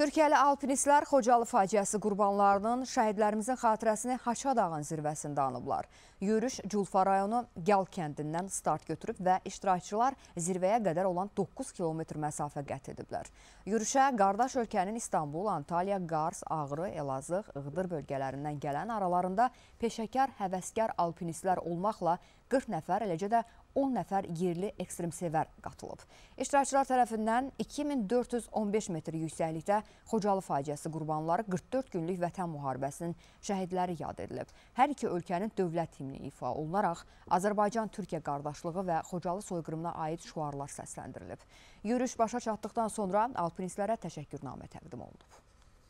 Türkiyəli alpinistlər Xocalı faciəsi qurbanlarının şəhidlərimizin xatirəsini Haça dağın zirvəsində anıblar. Yürüş Culfa rayonu Gəl kəndindən start götürüb və iştirakçılar zirvəyə qədər olan 9 kilometr məsafə qət ediblər. Yürüşə qardaş ölkənin İstanbul, Antalya, Qars, Ağrı, Elazığ, Iğdır bölgələrindən gələn aralarında peşəkar, həvəskar alpinistlər olmaqla 40 nəfər, eləcə də 10 nəfər yerli ekstremsevər qatılıb. İştirakçılar tərəfindən 2415 metr yüksəklikdə Xocalı faciəsi qurbanları 44 günlük vətən müharibəsinin şəhidləri yad edilib. Hər iki ölkənin dövlət himni ifa olunaraq Azərbaycan-Türkiyə qardaşlığı və Xocalı soyqırımına aid şuarlar səsləndirilib. Yürüş başa çatdıqdan sonra alpinistlərə təşəkkürnamə təqdim olunub.